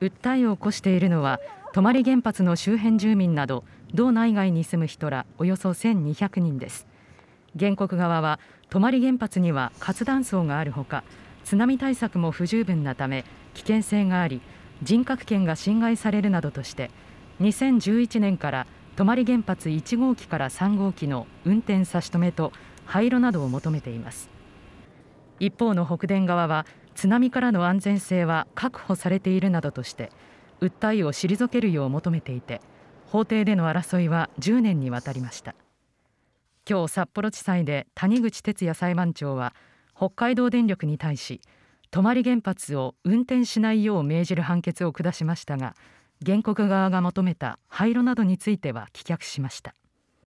訴えを起こしているのは泊原発の周辺住民など道内外に住む人らおよそ1200人です原告側は泊原発には活断層があるほか津波対策も不十分なため危険性があり人格権が侵害されるなどとして2011年から泊原発1号機から3号機の運転差し止めと廃炉などを求めています。一方の北電側は津波からの安全性は確保されているなどとして訴えを退けるよう求めていて法廷での争いは10年にわたりました今日札幌地裁で谷口哲也裁判長は北海道電力に対し泊原発を運転しないよう命じる判決を下しましたが原告側が求めた廃炉などについては棄却しました